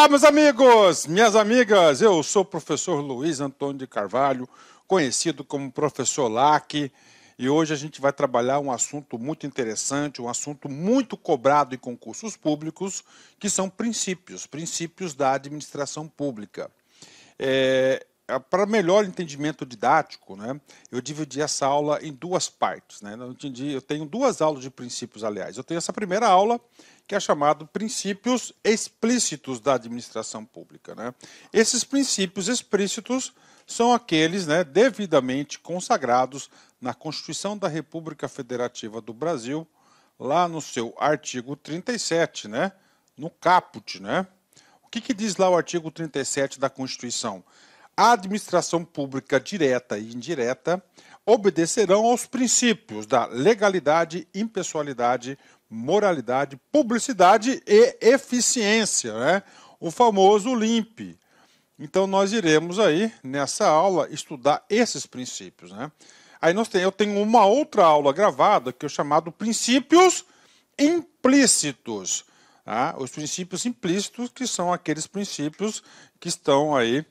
Olá, ah, meus amigos, minhas amigas. Eu sou o professor Luiz Antônio de Carvalho, conhecido como professor LAC, e hoje a gente vai trabalhar um assunto muito interessante, um assunto muito cobrado em concursos públicos, que são princípios, princípios da administração pública. É, é para melhor entendimento didático, né, eu dividi essa aula em duas partes. Né? Eu, entendi, eu tenho duas aulas de princípios, aliás. Eu tenho essa primeira aula, que é chamado princípios explícitos da administração pública. Né? Esses princípios explícitos são aqueles né, devidamente consagrados na Constituição da República Federativa do Brasil, lá no seu artigo 37, né, no caput. Né? O que, que diz lá o artigo 37 da Constituição? A administração pública direta e indireta obedecerão aos princípios da legalidade, impessoalidade, moralidade, publicidade e eficiência, né? o famoso LIMP. Então nós iremos aí nessa aula estudar esses princípios, né? Aí nós tem, eu tenho uma outra aula gravada que é chamado princípios implícitos, tá? Os princípios implícitos que são aqueles princípios que estão aí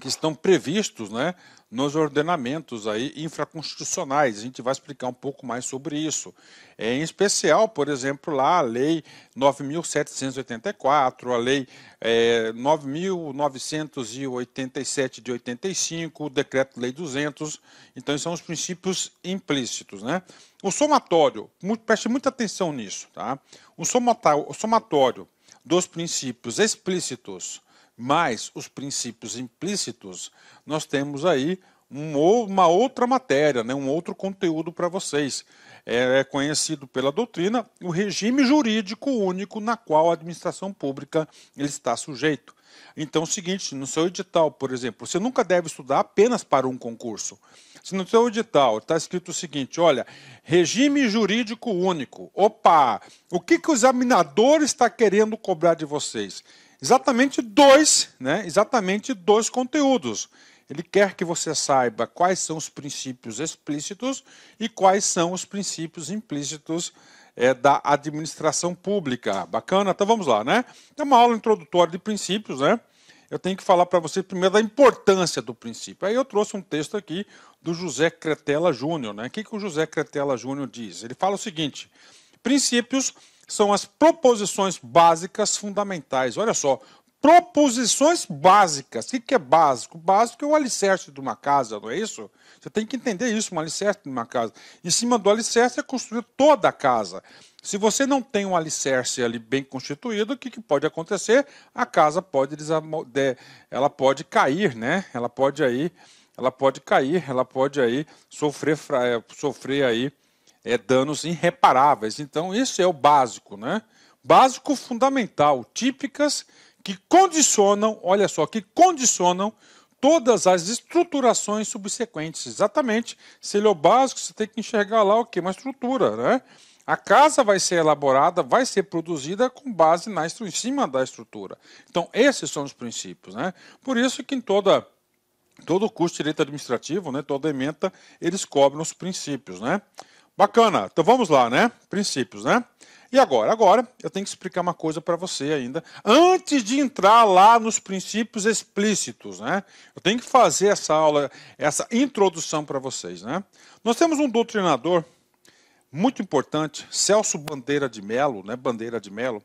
que estão previstos, né, nos ordenamentos aí infraconstitucionais. A gente vai explicar um pouco mais sobre isso. É, em especial, por exemplo, lá a Lei 9.784, a Lei é, 9.987 de 85, o Decreto-Lei 200. Então, são os princípios implícitos, né? O somatório, muito, preste muita atenção nisso, tá? O somatório dos princípios explícitos mais os princípios implícitos, nós temos aí uma outra matéria, né, um outro conteúdo para vocês. É, é conhecido pela doutrina o regime jurídico único na qual a administração pública ele está sujeito. Então, é o seguinte, no seu edital, por exemplo, você nunca deve estudar apenas para um concurso. Se no seu edital está escrito o seguinte, olha, regime jurídico único, opa, o que, que o examinador está querendo cobrar de vocês? exatamente dois, né, exatamente dois conteúdos. Ele quer que você saiba quais são os princípios explícitos e quais são os princípios implícitos é, da administração pública. Bacana? Então vamos lá, né? É uma aula introdutória de princípios, né? Eu tenho que falar para você primeiro da importância do princípio. Aí eu trouxe um texto aqui do José Cretela Júnior, né? O que, que o José Cretela Júnior diz? Ele fala o seguinte: princípios são as proposições básicas fundamentais. Olha só, proposições básicas. O que é básico? Básico é o alicerce de uma casa, não é isso? Você tem que entender isso, um alicerce de uma casa. Em cima do alicerce é construir toda a casa. Se você não tem um alicerce ali bem constituído, o que, que pode acontecer? A casa pode ela pode cair, né? Ela pode aí, ela pode cair, ela pode aí sofrer, eh, sofrer aí é, danos irreparáveis. Então, isso é o básico, né? Básico fundamental, típicas que condicionam, olha só, que condicionam todas as estruturações subsequentes. Exatamente. Se ele é o básico, você tem que enxergar lá o que? Uma estrutura, né? A casa vai ser elaborada, vai ser produzida com base na em cima da estrutura. Então, esses são os princípios, né? Por isso que em toda todo o custo de direito administrativo, né, toda ementa, eles cobram os princípios, né? Bacana, então vamos lá, né? Princípios, né? E agora? Agora eu tenho que explicar uma coisa para você ainda. Antes de entrar lá nos princípios explícitos, né? Eu tenho que fazer essa aula, essa introdução para vocês, né? Nós temos um doutrinador muito importante, Celso Bandeira de Melo, né? Bandeira de Melo,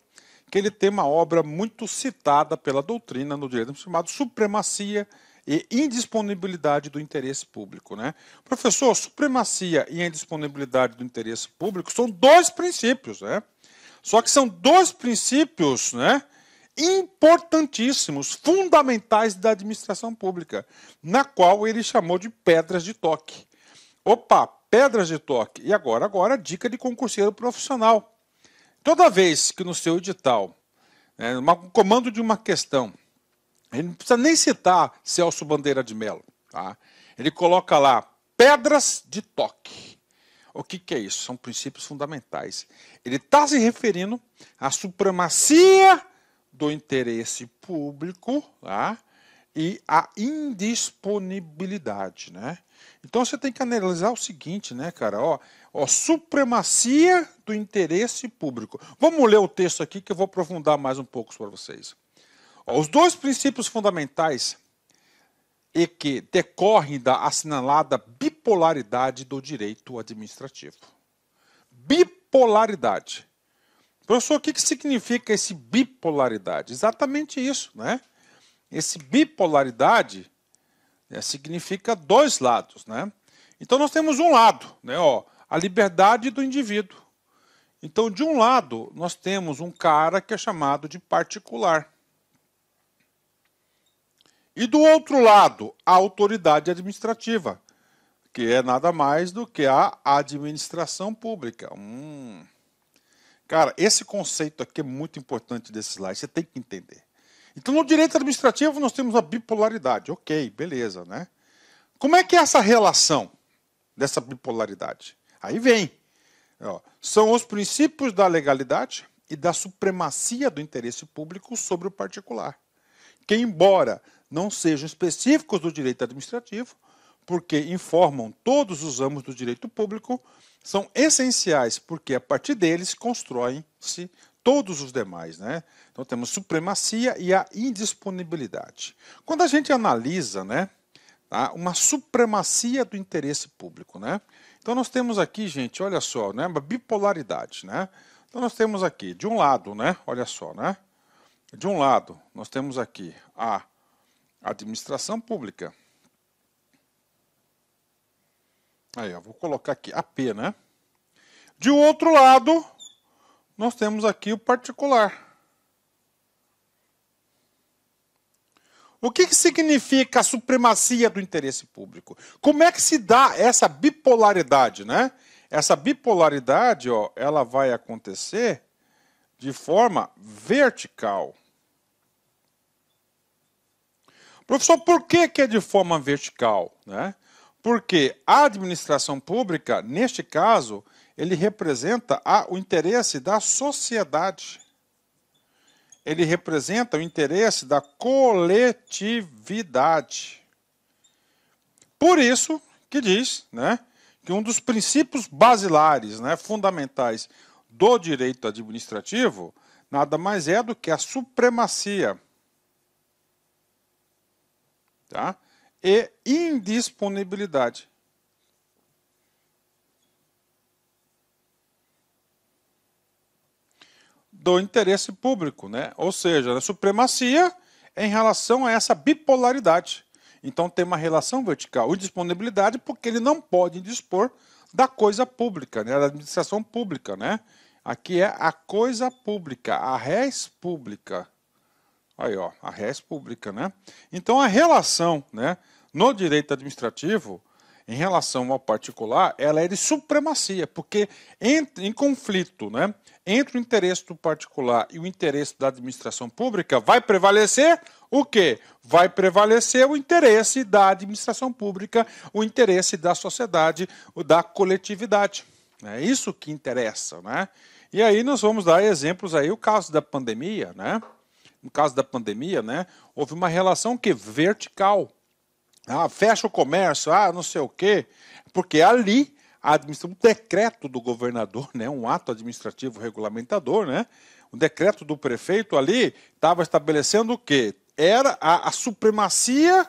que ele tem uma obra muito citada pela doutrina no direito chamado Supremacia e indisponibilidade do interesse público. Né? Professor, supremacia e indisponibilidade do interesse público são dois princípios, né? Só que são dois princípios, né? importantíssimos, fundamentais da administração pública, na qual ele chamou de pedras de toque. Opa, pedras de toque. E agora, agora, dica de concurseiro profissional. Toda vez que no seu edital, né, um comando de uma questão, ele não precisa nem citar Celso Bandeira de Mello. Tá? Ele coloca lá pedras de toque. O que, que é isso? São princípios fundamentais. Ele está se referindo à supremacia do interesse público tá? e à indisponibilidade. Né? Então você tem que analisar o seguinte, né, cara? Ó, ó, supremacia do interesse público. Vamos ler o texto aqui que eu vou aprofundar mais um pouco para vocês. Os dois princípios fundamentais e que decorrem da assinalada bipolaridade do direito administrativo. Bipolaridade. Professor, o que, significa esse bipolaridade? Exatamente isso, né? Esse bipolaridade né, significa dois lados, né? Então nós temos um lado, né? Ó, a liberdade do indivíduo. Então, de um lado, nós temos um cara que é chamado de particular. E do outro lado, a autoridade administrativa, que é nada mais do que a administração pública. Hum. Cara, esse conceito aqui é muito importante desse slide, você tem que entender. Então, no direito administrativo, nós temos a bipolaridade. Ok, beleza, né? Como é que é essa relação dessa bipolaridade? Aí vem. Ó, são os princípios da legalidade e da supremacia do interesse público sobre o particular. Que, embora não sejam específicos do direito administrativo, porque informam todos os âmbitos do direito público, são essenciais, porque a partir deles constroem-se todos os demais. Né? Então temos supremacia e a indisponibilidade. Quando a gente analisa né, tá, uma supremacia do interesse público, né? então nós temos aqui, gente, olha só, né, uma bipolaridade. Né? Então nós temos aqui, de um lado, né, olha só, né? de um lado nós temos aqui a administração pública. Aí, ó, vou colocar aqui AP, né? De outro lado, nós temos aqui o particular. O que, que significa a supremacia do interesse público? Como é que se dá essa bipolaridade, né? Essa bipolaridade, ó, ela vai acontecer de forma vertical. Professor, por que, que é de forma vertical? Né? Porque a administração pública, neste caso, ele representa a, o interesse da sociedade. Ele representa o interesse da coletividade. Por isso que diz né, que um dos princípios basilares, né, fundamentais do direito administrativo, nada mais é do que a supremacia tá? e indisponibilidade. do interesse público, né? ou seja, a supremacia em relação a essa bipolaridade. Então tem uma relação vertical, indisponibilidade, porque ele não pode indispor da coisa pública, né? da administração pública. Né? Aqui é a coisa pública, a res pública. Aí, ó, a res pública, né? Então, a relação, né, no direito administrativo, em relação ao particular, ela é de supremacia, porque em conflito, né, entre o interesse do particular e o interesse da administração pública, vai prevalecer o quê? Vai prevalecer o interesse da administração pública, o interesse da sociedade, o da coletividade. É isso que interessa, né? E aí nós vamos dar exemplos aí, o caso da pandemia, né? no caso da pandemia, né, houve uma relação que vertical. Ah, fecha o comércio, ah, não sei o quê, porque ali um decreto do governador, né, um ato administrativo regulamentador, né, o decreto do prefeito ali estava estabelecendo o quê? Era a, a supremacia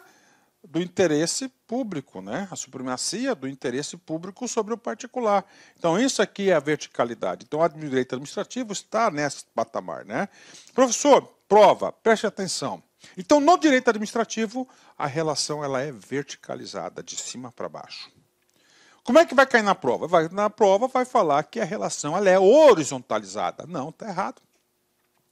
do interesse público, né? A supremacia do interesse público sobre o particular. Então, isso aqui é a verticalidade. Então, o direito administrativo está nesse patamar, né? Professor, prova, preste atenção. Então, no direito administrativo, a relação ela é verticalizada, de cima para baixo. Como é que vai cair na prova? Vai, na prova vai falar que a relação ela é horizontalizada. Não, está errado.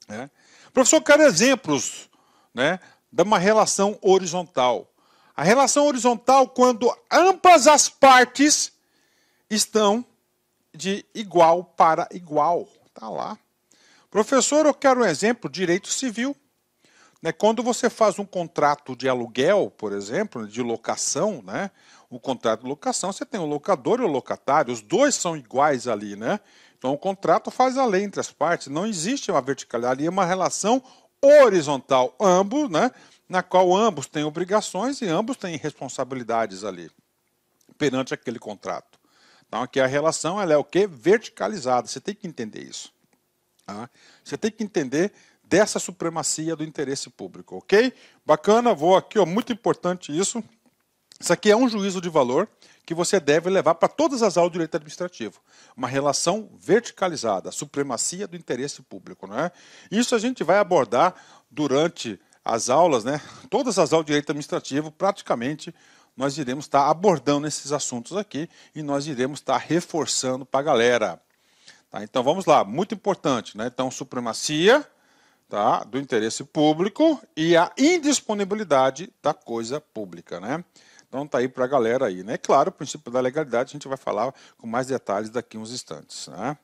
É. O professor quer exemplos né, de uma relação horizontal. A relação horizontal quando ambas as partes estão de igual para igual. Está lá. Professor, eu quero um exemplo, direito civil. Né, quando você faz um contrato de aluguel, por exemplo, de locação, né? o contrato de locação, você tem o locador e o locatário, os dois são iguais ali, né? Então o contrato faz a lei entre as partes, não existe uma verticalidade, ali é uma relação horizontal, ambos, né? Na qual ambos têm obrigações e ambos têm responsabilidades ali perante aquele contrato. Então aqui a relação ela é o que verticalizada, você tem que entender isso. Tá? Você tem que entender dessa supremacia do interesse público, ok? Bacana, vou aqui, ó, muito importante isso. Isso aqui é um juízo de valor que você deve levar para todas as aulas de direito administrativo. Uma relação verticalizada, supremacia do interesse público. é? Isso a gente vai abordar durante as aulas, né? todas as aulas de direito administrativo, praticamente nós iremos estar tá abordando esses assuntos aqui e nós iremos estar tá reforçando para a galera. Tá? Então vamos lá, muito importante, né? Então, supremacia tá? do interesse público e a indisponibilidade da coisa pública, né? Então tá aí para a galera aí, né? É claro, o princípio da legalidade a gente vai falar com mais detalhes daqui uns instantes, né?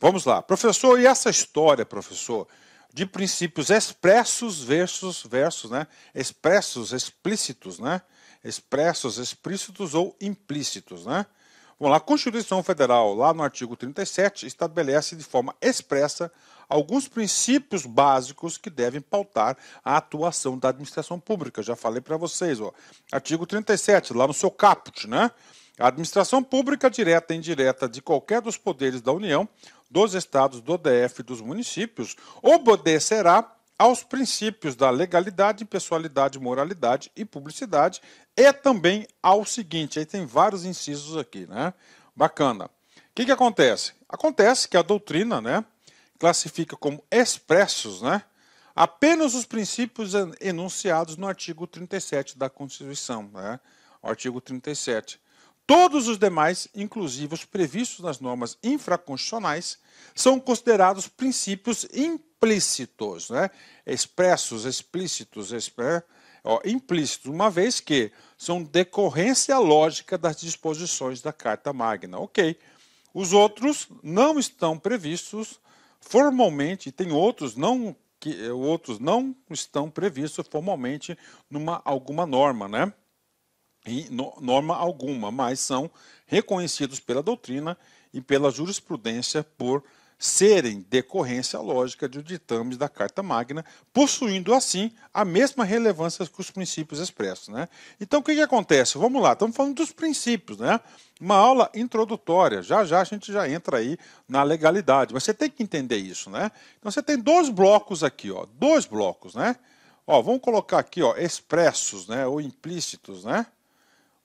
Vamos lá, professor, e essa história, professor, de princípios expressos versus versus, né? Expressos, explícitos, né? Expressos, explícitos ou implícitos, né? Vamos lá, a Constituição Federal, lá no artigo 37, estabelece de forma expressa alguns princípios básicos que devem pautar a atuação da administração pública. Já falei para vocês, ó. Artigo 37, lá no seu caput, né? A administração pública direta e indireta de qualquer dos poderes da União, dos estados, do DF e dos municípios, obedecerá aos princípios da legalidade, pessoalidade, moralidade e publicidade, e também ao seguinte, aí tem vários incisos aqui, né? Bacana. O que, que acontece? Acontece que a doutrina, né, classifica como expressos, né, apenas os princípios enunciados no artigo 37 da Constituição, né? O artigo 37. Todos os demais, inclusive os previstos nas normas infraconstitucionais, são considerados princípios implícitos, né? expressos, explícitos, é, Ó, implícitos, uma vez que são decorrência lógica das disposições da Carta Magna. Ok. Os outros não estão previstos formalmente, tem outros não que outros não estão previstos formalmente numa alguma norma, né? e norma alguma, mas são reconhecidos pela doutrina e pela jurisprudência por serem decorrência lógica de ditames da Carta Magna, possuindo assim a mesma relevância que os princípios expressos. Né? Então, o que, que acontece? Vamos lá, estamos falando dos princípios, né? uma aula introdutória, já já a gente já entra aí na legalidade, mas você tem que entender isso. Né? Então, você tem dois blocos aqui, ó, dois blocos. Né? Ó, vamos colocar aqui ó, expressos né? ou implícitos. Né?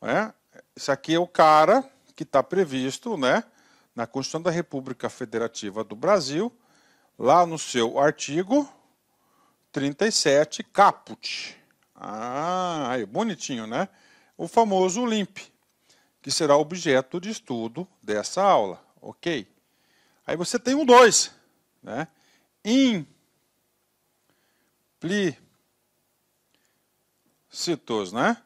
Né? Isso aqui é o cara que está previsto né, na Constituição da República Federativa do Brasil, lá no seu artigo 37, caput. Ah, aí, bonitinho, né? O famoso LIMP, que será objeto de estudo dessa aula, ok? Aí você tem um dois, né? Implícitos, né?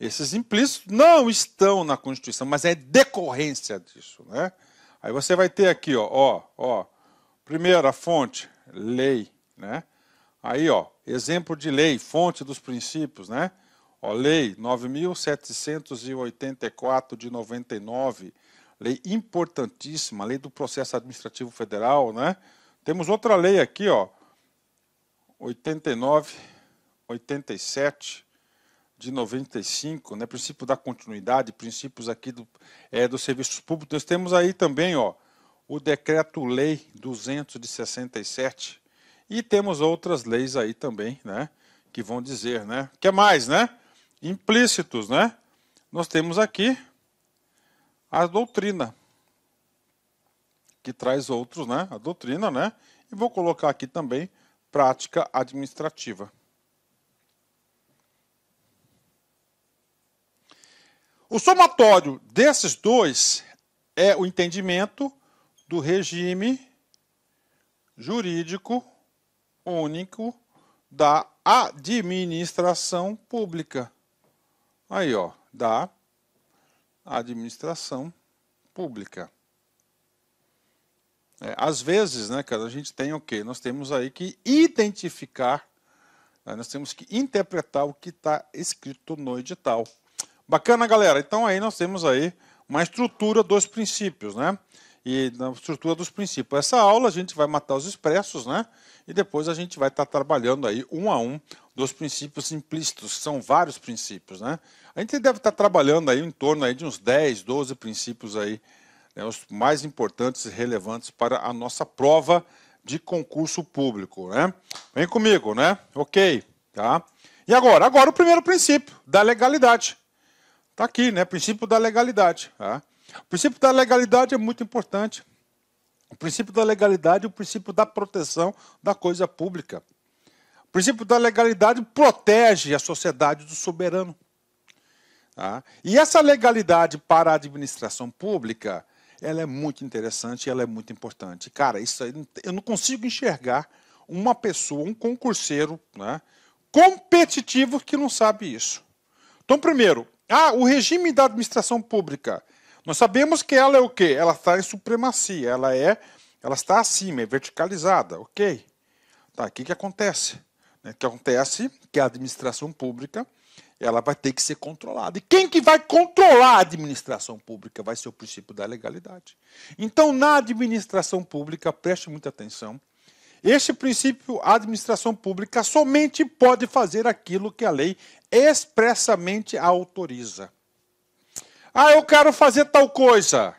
Esses implícitos não estão na Constituição, mas é decorrência disso. Né? Aí você vai ter aqui, ó, ó, ó, primeira fonte, lei. Né? Aí, ó, exemplo de lei, fonte dos princípios, né? Ó, lei 9784 de 99, lei importantíssima, lei do processo administrativo federal, né? Temos outra lei aqui, ó, 89 87 de 95, né, princípio da continuidade, princípios aqui do, é, dos serviços públicos. Nós temos aí também ó, o Decreto-Lei 267 e temos outras leis aí também, né, que vão dizer, né, que é mais, né, implícitos, né. Nós temos aqui a doutrina que traz outros, né, a doutrina, né, e vou colocar aqui também prática administrativa. O somatório desses dois é o entendimento do regime jurídico único da administração pública. Aí, ó, da administração pública. É, às vezes, né, cara, a gente tem o quê? Nós temos aí que identificar, né, nós temos que interpretar o que está escrito no edital. Bacana, galera. Então aí nós temos aí uma estrutura dos princípios, né? E na estrutura dos princípios. Essa aula a gente vai matar os expressos, né? E depois a gente vai estar tá trabalhando aí um a um dos princípios implícitos, que são vários princípios, né? A gente deve estar tá trabalhando aí em torno aí de uns 10, 12 princípios aí, né? os mais importantes e relevantes para a nossa prova de concurso público, né? Vem comigo, né? OK, tá? E agora, agora o primeiro princípio da legalidade. Está aqui, né? Princípio da legalidade. Tá? O princípio da legalidade é muito importante. O princípio da legalidade é o princípio da proteção da coisa pública. O princípio da legalidade protege a sociedade do soberano. Tá? E essa legalidade para a administração pública, ela é muito interessante, ela é muito importante. Cara, isso eu não consigo enxergar uma pessoa, um concurseiro, né, competitivo que não sabe isso. Então, primeiro, ah, o regime da administração pública. Nós sabemos que ela é o quê? Ela está em supremacia, ela é, ela está acima, é verticalizada, ok? Tá, o que, que acontece? Né, o que acontece que a administração pública ela vai ter que ser controlada. E quem que vai controlar a administração pública vai ser o princípio da legalidade. Então, na administração pública, preste muita atenção, este princípio, a administração pública somente pode fazer aquilo que a lei expressamente autoriza. Ah, eu quero fazer tal coisa.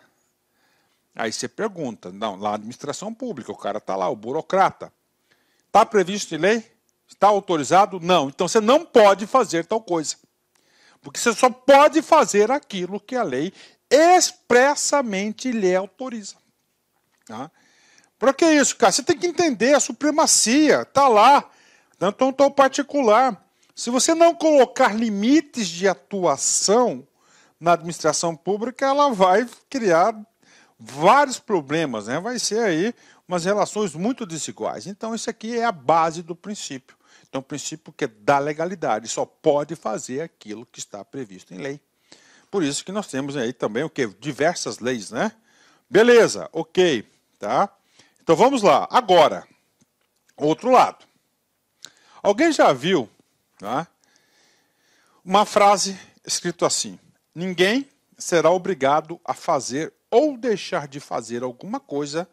Aí você pergunta, não, lá na administração pública, o cara está lá, o burocrata. Está previsto em lei? Está autorizado? Não. Então você não pode fazer tal coisa. Porque você só pode fazer aquilo que a lei expressamente lhe autoriza. Tá? Pra que isso, cara? Você tem que entender a supremacia, tá lá, tanto um tal particular. Se você não colocar limites de atuação na administração pública, ela vai criar vários problemas, né? Vai ser aí umas relações muito desiguais. Então isso aqui é a base do princípio. Então o princípio que é da legalidade, só pode fazer aquilo que está previsto em lei. Por isso que nós temos aí também o que diversas leis, né? Beleza, OK, tá? Então vamos lá. Agora, outro lado. Alguém já viu tá? uma frase escrito assim: Ninguém será obrigado a fazer ou deixar de fazer alguma coisa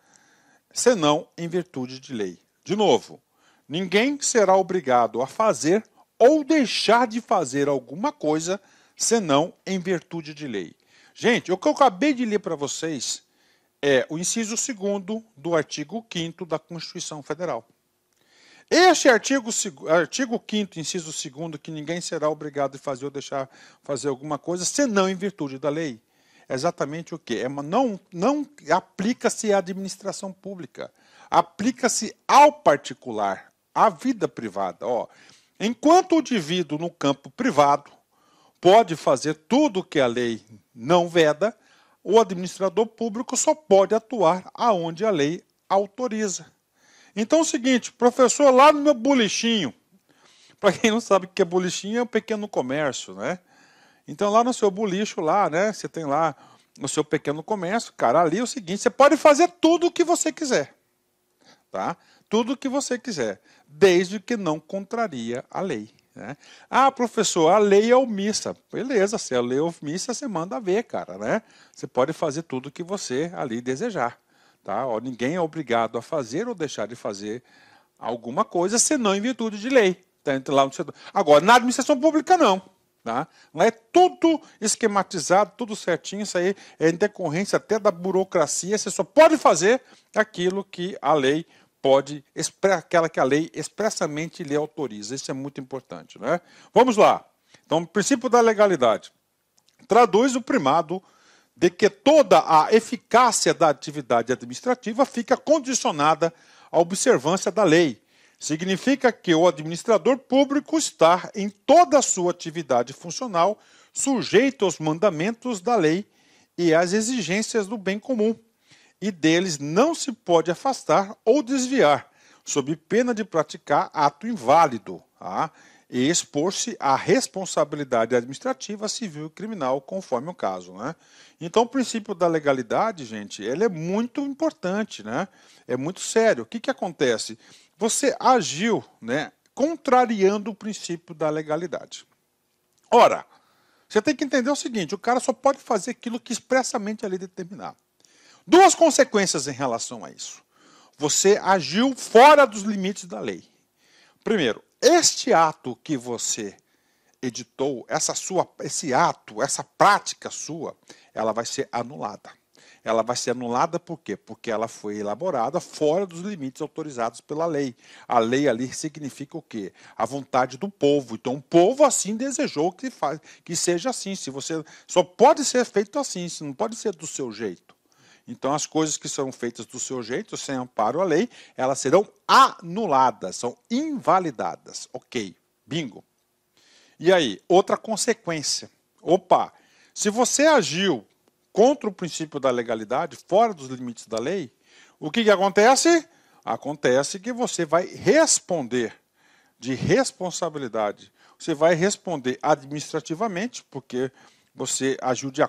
senão em virtude de lei. De novo, ninguém será obrigado a fazer ou deixar de fazer alguma coisa senão em virtude de lei. Gente, o que eu acabei de ler para vocês é o inciso 2 do artigo 5 da Constituição Federal. Este artigo, artigo 5 inciso 2 que ninguém será obrigado a fazer ou deixar fazer alguma coisa, senão em virtude da lei. É exatamente o que? É uma, não não aplica-se à administração pública, aplica-se ao particular, à vida privada. Ó, enquanto o indivíduo no campo privado pode fazer tudo o que a lei não veda, o administrador público só pode atuar aonde a lei autoriza. Então é o seguinte, professor, lá no meu bolichinho, para quem não sabe o que é bolichinho, é um pequeno comércio, né? Então lá no seu bolicho, lá, né? Você tem lá no seu pequeno comércio, cara, ali é o seguinte, você pode fazer tudo o que você quiser, tá? Tudo o que você quiser, desde que não contraria a lei. Né? Ah, professor, a lei é omissa. Beleza, se a lei é omissa, você manda ver, cara. Né? Você pode fazer tudo o que você ali desejar. Tá? ninguém é obrigado a fazer ou deixar de fazer alguma coisa, senão em virtude de lei. Tá? Então, lá no... Agora, na administração pública, não. Tá? Lá é tudo esquematizado, tudo certinho. Isso aí é em decorrência até da burocracia. Você só pode fazer aquilo que a lei pode, aquela que a lei expressamente lhe autoriza. Isso é muito importante. Né? Vamos lá. Então, o princípio da legalidade traduz o primado de que toda a eficácia da atividade administrativa fica condicionada à observância da lei. Significa que o administrador público está, em toda a sua atividade funcional, sujeito aos mandamentos da lei e às exigências do bem comum e deles não se pode afastar ou desviar, sob pena de praticar ato inválido tá? e expor-se à responsabilidade administrativa, civil e criminal, conforme o caso. Né? Então, o princípio da legalidade, gente, ele é muito importante, né? é muito sério. O que, que acontece? Você agiu né, contrariando o princípio da legalidade. Ora, você tem que entender o seguinte: o cara só pode fazer aquilo que expressamente ali é determinado. Duas consequências em relação a isso. Você agiu fora dos limites da lei. Primeiro, este ato que você editou, essa sua, esse ato, essa prática sua, ela vai ser anulada. Ela vai ser anulada por quê? Porque ela foi elaborada fora dos limites autorizados pela lei. A lei ali significa o quê? A vontade do povo. Então, o povo assim desejou que, faz, que seja assim. Se você só pode ser feito assim, se não pode ser do seu jeito. Então, as coisas que são feitas do seu jeito, sem amparo à lei, elas serão anuladas, são invalidadas. Ok, bingo. E aí, outra consequência. Opa, se você agiu contra o princípio da legalidade, fora dos limites da lei, o que, que acontece? Acontece que você vai responder de responsabilidade. Você vai responder administrativamente, porque você agiu de,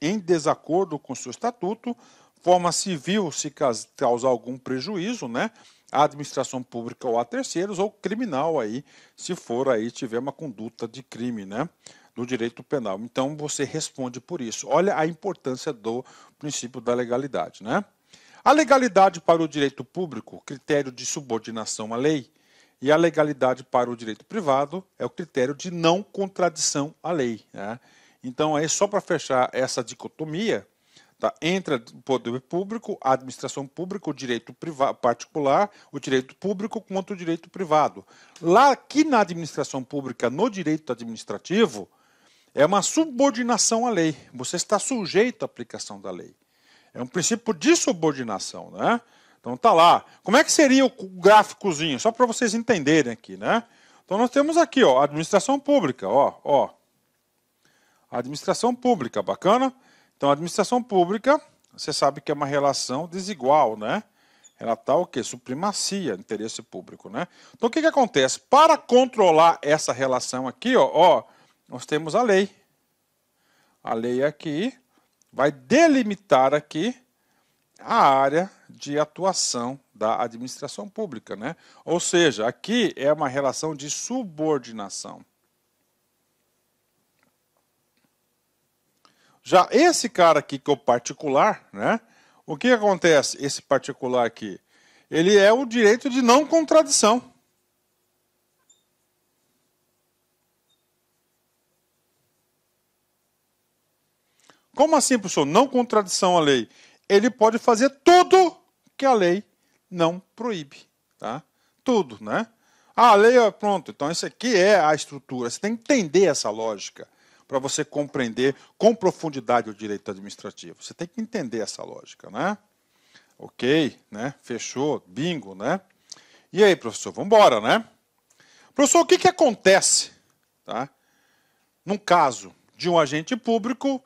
em desacordo com o seu estatuto, Forma civil, se causar algum prejuízo, né? à administração pública ou a terceiros, ou criminal aí, se for aí, tiver uma conduta de crime, né? No direito penal. Então você responde por isso. Olha a importância do princípio da legalidade, né? A legalidade para o direito público, critério de subordinação à lei, e a legalidade para o direito privado é o critério de não contradição à lei. Né? Então, aí, só para fechar essa dicotomia, Tá? Entra o poder público, a administração pública, o direito privado, particular, o direito público contra o direito privado. Lá aqui na administração pública, no direito administrativo, é uma subordinação à lei. Você está sujeito à aplicação da lei. É um princípio de subordinação, né? Então tá lá. Como é que seria o gráficozinho? Só para vocês entenderem aqui, né? Então nós temos aqui, ó, administração pública, ó, ó. Administração pública, bacana? Então, a administração pública, você sabe que é uma relação desigual, né? Ela está o quê? Supremacia, interesse público, né? Então, o que, que acontece? Para controlar essa relação aqui, ó, ó, nós temos a lei. A lei aqui vai delimitar aqui a área de atuação da administração pública, né? Ou seja, aqui é uma relação de subordinação. Já esse cara aqui, que é o particular, né? O que acontece? Esse particular aqui, ele é o direito de não contradição. Como assim, professor? Não contradição à lei. Ele pode fazer tudo que a lei não proíbe. Tá? Tudo, né? Ah, a lei é pronto. Então, isso aqui é a estrutura. Você tem que entender essa lógica para você compreender com profundidade o direito administrativo. Você tem que entender essa lógica, né? Ok, né? Fechou, bingo, né? E aí, professor, vamos embora, né? Professor, o que, que acontece tá? num caso de um agente público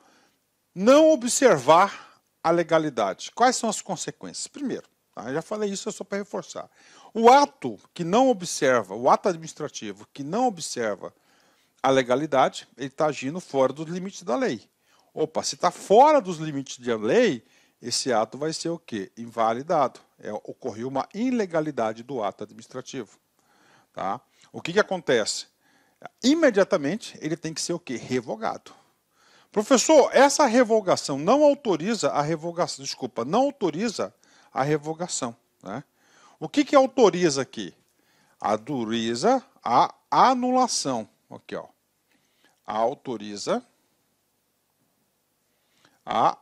não observar a legalidade? Quais são as consequências? Primeiro, tá? já falei isso, é só para reforçar. O ato que não observa, o ato administrativo que não observa a legalidade, ele está agindo fora dos limites da lei. Opa, se está fora dos limites da lei, esse ato vai ser o quê? Invalidado. É, ocorreu uma ilegalidade do ato administrativo. Tá? O que, que acontece? Imediatamente ele tem que ser o quê? Revogado. Professor, essa revogação não autoriza a revogação, desculpa, não autoriza a revogação. Né? O que, que autoriza aqui? Autoriza a anulação. Aqui, ó. Autoriza a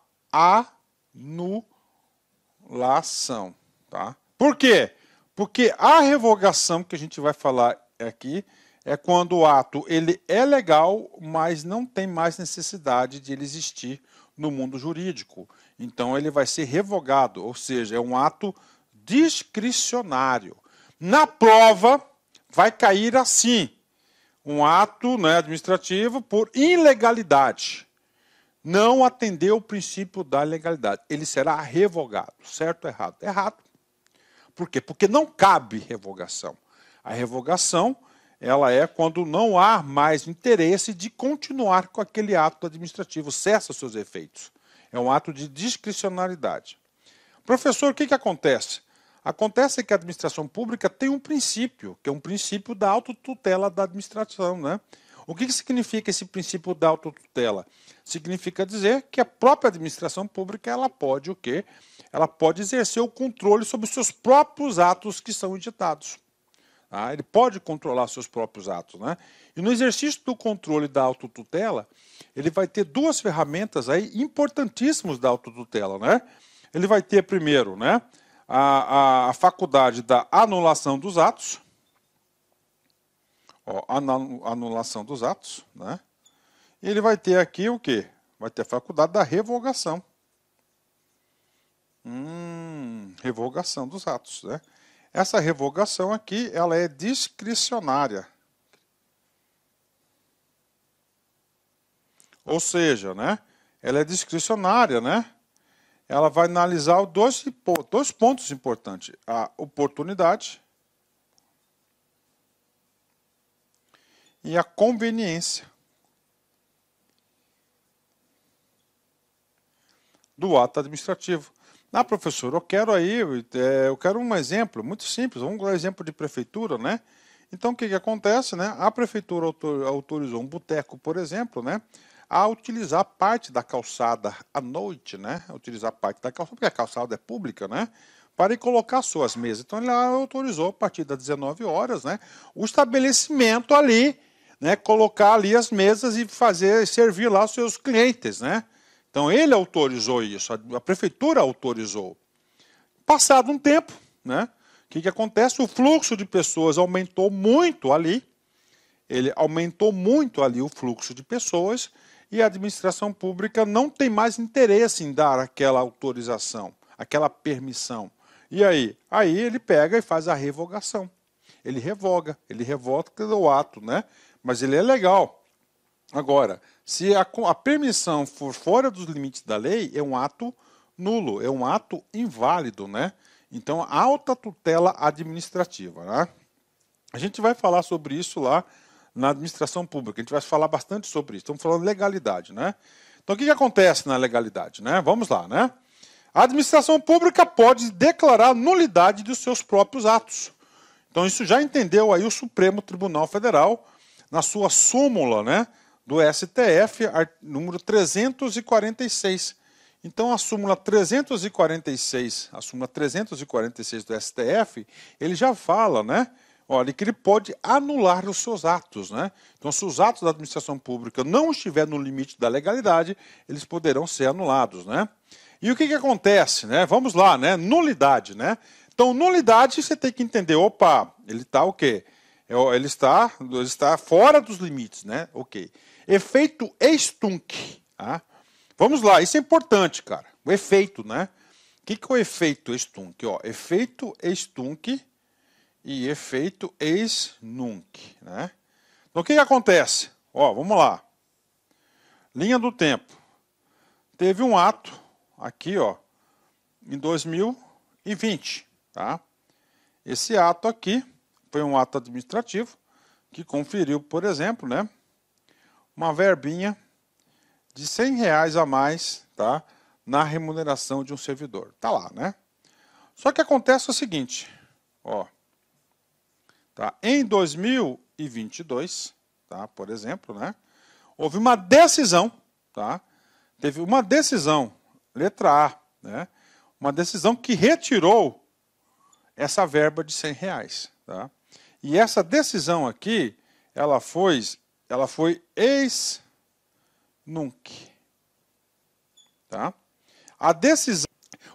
anulação, tá? Por quê? Porque a revogação que a gente vai falar aqui é quando o ato ele é legal, mas não tem mais necessidade de ele existir no mundo jurídico. Então ele vai ser revogado, ou seja, é um ato discricionário. Na prova vai cair assim: um ato né, administrativo por ilegalidade. Não atendeu o princípio da legalidade. Ele será revogado. Certo ou errado? Errado. Por quê? Porque não cabe revogação. A revogação ela é quando não há mais interesse de continuar com aquele ato administrativo, cessa seus efeitos. É um ato de discricionalidade. Professor, o que, que acontece? Acontece que a administração pública tem um princípio, que é um princípio da autotutela da administração. Né? O que, que significa esse princípio da autotutela? Significa dizer que a própria administração pública ela pode o quê? Ela pode exercer o controle sobre os seus próprios atos que são editados. Ah, ele pode controlar seus próprios atos. Né? E no exercício do controle da autotutela, ele vai ter duas ferramentas aí importantíssimas da autotutela. Né? Ele vai ter, primeiro, né, a, a, a faculdade da anulação dos atos. Ó, anulação dos atos, né? ele vai ter aqui o quê? Vai ter a faculdade da revogação. Hum, revogação dos atos, né? Essa revogação aqui, ela é discricionária. Ou seja, né? Ela é discricionária, né? ela vai analisar dois, dois pontos importantes: a oportunidade e a conveniência do ato administrativo. Ah, professor, eu quero aí, é, eu quero um exemplo muito simples, vamos um exemplo de prefeitura, né? Então, o que, que acontece, né? A prefeitura autorizou um boteco, por exemplo, né? a utilizar parte da calçada à noite, né? A utilizar parte da calçada, porque a calçada é pública, né? Para colocar suas mesas. Então ele autorizou a partir das 19 horas, né? O estabelecimento ali, né? Colocar ali as mesas e fazer servir lá os seus clientes, né? Então ele autorizou isso, a, prefeitura autorizou. Passado um tempo, né? O que, que acontece? O fluxo de pessoas aumentou muito ali. Ele aumentou muito ali o fluxo de pessoas e a administração pública não tem mais interesse em dar aquela autorização, aquela permissão. E aí? Aí ele pega e faz a revogação. Ele revoga, ele revoga o ato, né? Mas ele é legal. Agora, se a, a permissão for fora dos limites da lei, é um ato nulo, é um ato inválido, né? Então, alta tutela administrativa, né? A gente vai falar sobre isso lá na administração pública. A gente vai falar bastante sobre isso. Estamos falando de legalidade, né? Então, o que, que acontece na legalidade, né? Vamos lá, né? A administração pública pode declarar nulidade dos seus próprios atos. Então, isso já entendeu aí o Supremo Tribunal Federal na sua súmula, né? Do STF, número 346. Então, a súmula 346, a súmula 346 do STF, ele já fala, né? Olha, que ele pode anular os seus atos, né? Então, se os atos da administração pública não estiverem no limite da legalidade, eles poderão ser anulados, né? E o que, que acontece, né? Vamos lá, né? Nulidade, né? Então, nulidade você tem que entender, opa, ele está o quê? É, ele está, ele está fora dos limites, né? Ok. Efeito estunk. Tá? Vamos lá, isso é importante, cara. O efeito, né? O que, que é o efeito estunk? Ó, efeito estunk e efeito ex nunc. Né? Então o que, que acontece? Ó, vamos lá. Linha do tempo. Teve um ato aqui, ó, em 2020, tá? Esse ato aqui foi um ato administrativo que conferiu, por exemplo, né, uma verbinha de 100 reais a mais, tá, na remuneração de um servidor. Tá lá, né? Só que acontece o seguinte, ó, Tá? Em 2022, tá? por exemplo, né? houve uma decisão, tá? teve uma decisão, letra A, né? uma decisão que retirou essa verba de 100 reais. Tá? E essa decisão aqui, ela foi, ela foi ex nunc. Tá? A decisão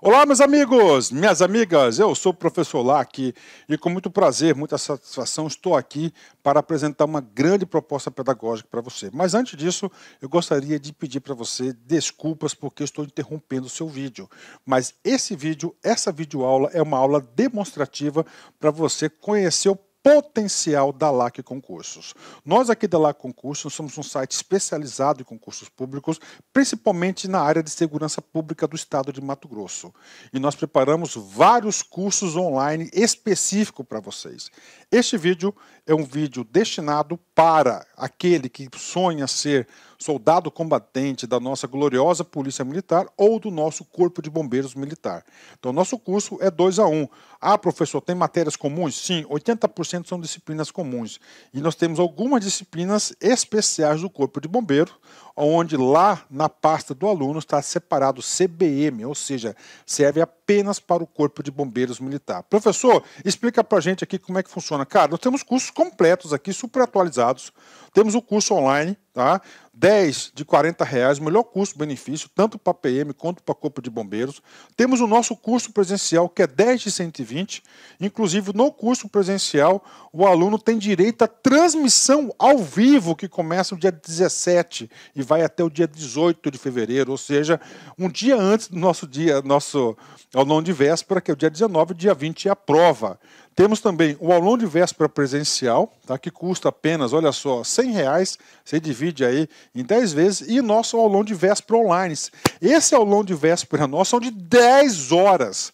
Olá, meus amigos, minhas amigas, eu sou o professor Lack e com muito prazer, muita satisfação, estou aqui para apresentar uma grande proposta pedagógica para você. Mas antes disso, eu gostaria de pedir para você desculpas porque estou interrompendo o seu vídeo. Mas esse vídeo, essa videoaula é uma aula demonstrativa para você conhecer o potencial da LAC Concursos. Nós aqui da LAC Concursos somos um site especializado em concursos públicos, principalmente na área de segurança pública do estado de Mato Grosso. E nós preparamos vários cursos online específico para vocês. Este vídeo é um vídeo destinado para aquele que sonha ser soldado combatente da nossa gloriosa Polícia Militar ou do nosso Corpo de Bombeiros Militar. Então, nosso curso é 2 a 1. Um. Ah, professor, tem matérias comuns? Sim, 80% são disciplinas comuns. E nós temos algumas disciplinas especiais do Corpo de bombeiros onde lá na pasta do aluno está separado CBM, ou seja, serve apenas para o Corpo de Bombeiros Militar. Professor, explica para a gente aqui como é que funciona. Cara, nós temos cursos completos aqui, super atualizados. Temos o um curso online, tá? 10 de 40 reais, melhor custo-benefício, tanto para PM quanto para Corpo de Bombeiros. Temos o nosso curso presencial, que é 10 de 120. Inclusive, no curso presencial, o aluno tem direito à transmissão ao vivo, que começa no dia 17 e vai até o dia 18 de fevereiro, ou seja, um dia antes do nosso dia, nosso aulão de véspera, que é o dia 19, dia 20 é a prova. Temos também o aulão de véspera presencial, tá, que custa apenas, olha só, 100 reais, você divide aí em 10 vezes, e nosso aulão de véspera online. Esse aulão de véspera nosso são é de 10 horas.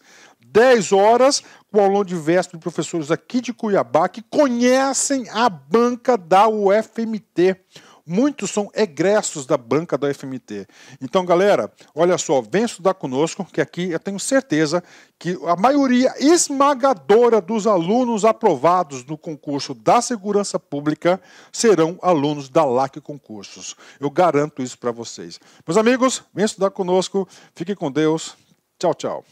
10 horas, com o aulão de véspera de professores aqui de Cuiabá que conhecem a banca da UFMT. Muitos são egressos da banca da FMT. Então, galera, olha só, vem estudar conosco, que aqui eu tenho certeza que a maioria esmagadora dos alunos aprovados no concurso da segurança pública serão alunos da LAC Concursos. Eu garanto isso para vocês. Meus amigos, vem estudar conosco, fiquem com Deus. Tchau, tchau.